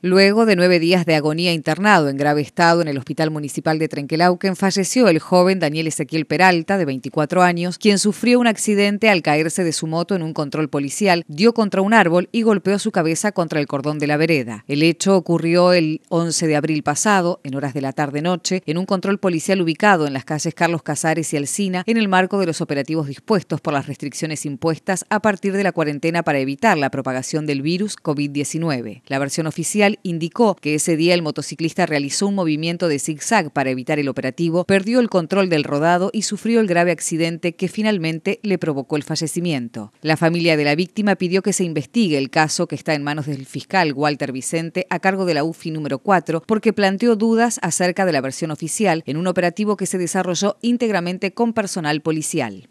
Luego de nueve días de agonía internado en grave estado en el Hospital Municipal de Trenquelauquen, falleció el joven Daniel Ezequiel Peralta, de 24 años, quien sufrió un accidente al caerse de su moto en un control policial, dio contra un árbol y golpeó su cabeza contra el cordón de la vereda. El hecho ocurrió el 11 de abril pasado, en horas de la tarde-noche, en un control policial ubicado en las calles Carlos Casares y Alcina, en el marco de los operativos dispuestos por las restricciones impuestas a partir de la cuarentena para evitar la propagación del virus COVID-19. La versión oficial indicó que ese día el motociclista realizó un movimiento de zigzag para evitar el operativo, perdió el control del rodado y sufrió el grave accidente que finalmente le provocó el fallecimiento. La familia de la víctima pidió que se investigue el caso que está en manos del fiscal Walter Vicente a cargo de la UFI número 4 porque planteó dudas acerca de la versión oficial en un operativo que se desarrolló íntegramente con personal policial.